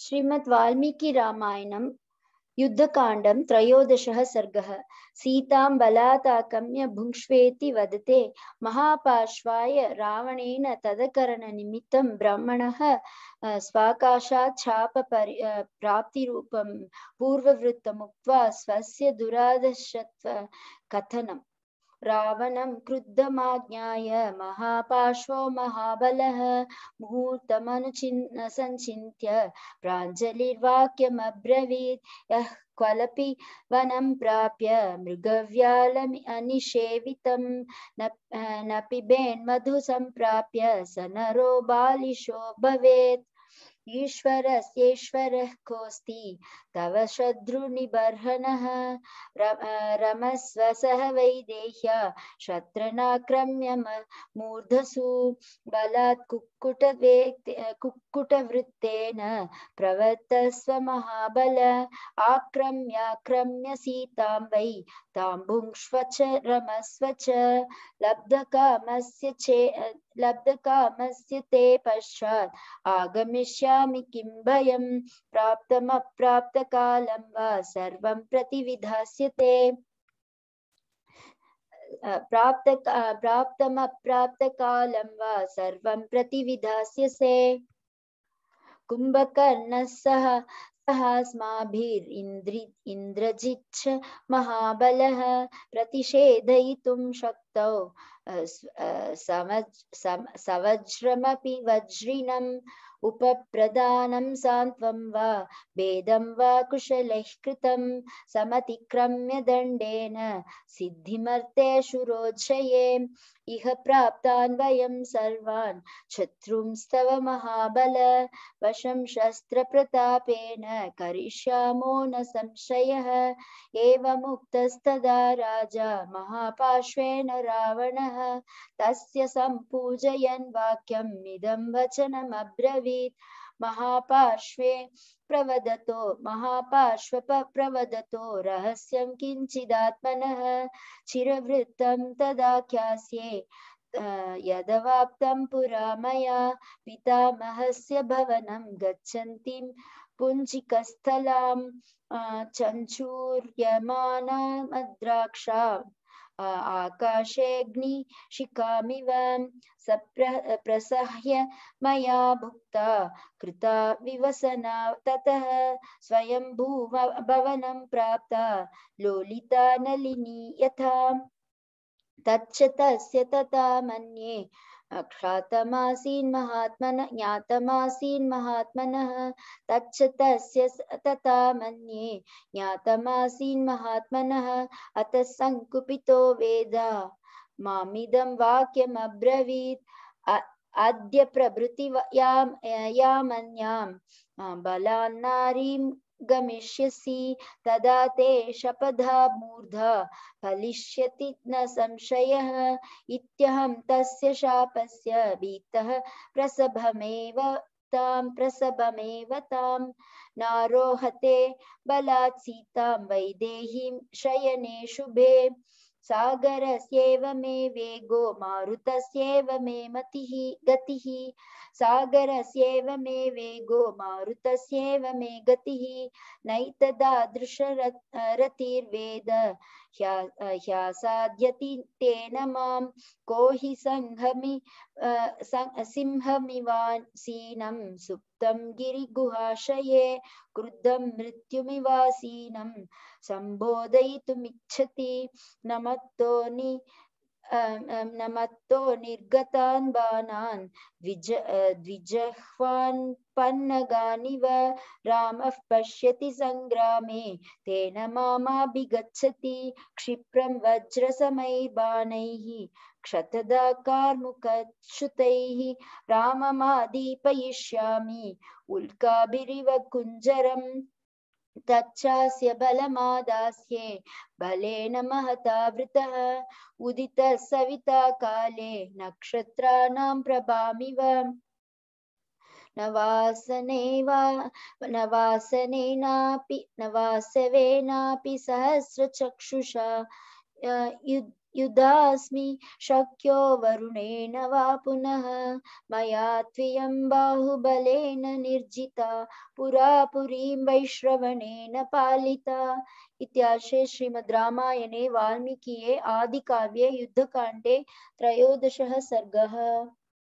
श्रीमद् वाल्मीकि रामायणं युद्धकाण्डं त्रयोदशः सर्गः सीतां बलादागम्य भुङ्क्ष्वेति वदते महापार्श्वाय रावणेन तदकरणनिमित्तं ब्रह्मणः स्वाकाशात् शापपरि प्राप्तिरूपं पूर्ववृत्तमुक्त्वा स्वस्य दुरादर्शत्व रावणं क्रुद्धमाज्ञाय महापाश्वो महाबलः मुहूर्तमनुचिन्न सञ्चिन्त्य प्राञ्जलिर्वाक्यमब्रवीत् यः क्वलपि वनं प्राप्य मृगव्यालमि अनिषेवितं न पिबेन्मधु सम्प्राप्य स नरो बालिशो भवेत् ईश्वरस्येश्वरः कोऽस्ति तव शत्रु शत्रुनिबर्हणः रमस्व सह वैदेह्य शत्रुनाक्रम्य मूर्धसु बलात् कुक्कुटवे कुक्कुटवृत्तेन प्रवर्तस्व महाबल आक्रम्याक्रम्य सीतां वै तां भुङ्क्ष्व च रमस्व च लब्धकामस्य चे लब्धकामस्य ते पश्चात् आगमिष्यामि किं भयं प्राप्तमप्राप्तकालं वा सर्वं प्रतिविधास्यते प्राप्त कालम वा सर्वं प्रतिविधास्यसे कुम्भकर्णः सह सहास्माभिरिन्द्रि इन्द्रजिच्छ महाबलः प्रतिषेधयितुं शक्तौ सवज्रमपि वज्रिणम् उपप्रदानं सान्त्वं वा भेदं वा कुशलैः कृतं समतिक्रम्य दण्डेन सिद्धिमर्तेषु इह प्राप्तान् वयं सर्वान् शत्रुंस्तव महाबल वशं शस्त्रप्रतापेन करिष्यामो न संशयः एवमुक्तस्तदा राजा महापार्श्वेन रावणः तस्य सम्पूजयन् वाक्यम् इदं वचनमब्रवीत् महापार्श्वे प्रवदतो महापार्श्व प्रवदतो रहस्यं किञ्चिदात्मनः चिरवृत्तं तदा ख्यास्ये यदवाप्तं पुरा मया पितामहस्य भवनं गच्छन्तीं पुञ्जिकस्थलां मद्राक्षा आकाशेऽग्निशिखामिव सप्र प्रसह्य मया भुक्ता कृता विवसना ततः स्वयं भुवभवनं प्राप्ता लोलिता नलिनी यथा तच्च तस्य तथा मन्ये अक्षातमासीन् महात्मन तच्च तस्य तथा मन्ये ज्ञातमासीन् महात्मनः अतः सङ्कुपितो वेद मामिदं वाक्यमब्रवीत् अद्य प्रभृति या, या बलान्नारीं गमिष्यसि तदा ते शपथ मूर्ध फलिष्यति न संशयः इत्यहं तस्य शापस्य भीतः प्रसभमेव तां प्रसभमेव तां नारोहते बलात् सीतां वैदेहीं शयने शुभे सागरस्येव मे वेगो मारुतस्येव मे गति सागर सागरस्येव मे वेगो मारुतस्येव मे दृश नैतदादृशरतिर्वेद ह्यासाद्यति तेन मां को हि सङ्घमि सिंहमिवासीनं सुप्तं गिरिगुहाशये क्रुद्धं मृत्युमिवासीनं सम्बोधयितुमिच्छति नमत्तोनि अं, अं, नमत्तो निर्गतान् बाणान् द्विज अं, द्विजह्वान् पन्नगानिव रामः पश्यति सङ्ग्रामे तेन मामाभिगच्छति क्षिप्रं वज्रसमैर्बाणैः क्षतदाकार्मुकच्युतैः राममादीपयिष्यामि उल्काभिरिव कुञ्जरम् तच्चास्य बलमादास्ये बलेन महता वृतः उदित सविता काले नक्षत्राणां प्रभामिव नवासने नवासनेनापि नवासवेनापि सहस्रचक्षुषा युद्ध युधास्मि शक्यो वरुणेन वा पुनः मया त्वियं बाहुबलेन निर्जिता पुरा पुरीं वैश्रवणेन पालिता इत्याशे श्रीमद् रामायणे वाल्मीकिये आदिकाव्ये युद्धकाण्डे त्रयोदशः सर्गः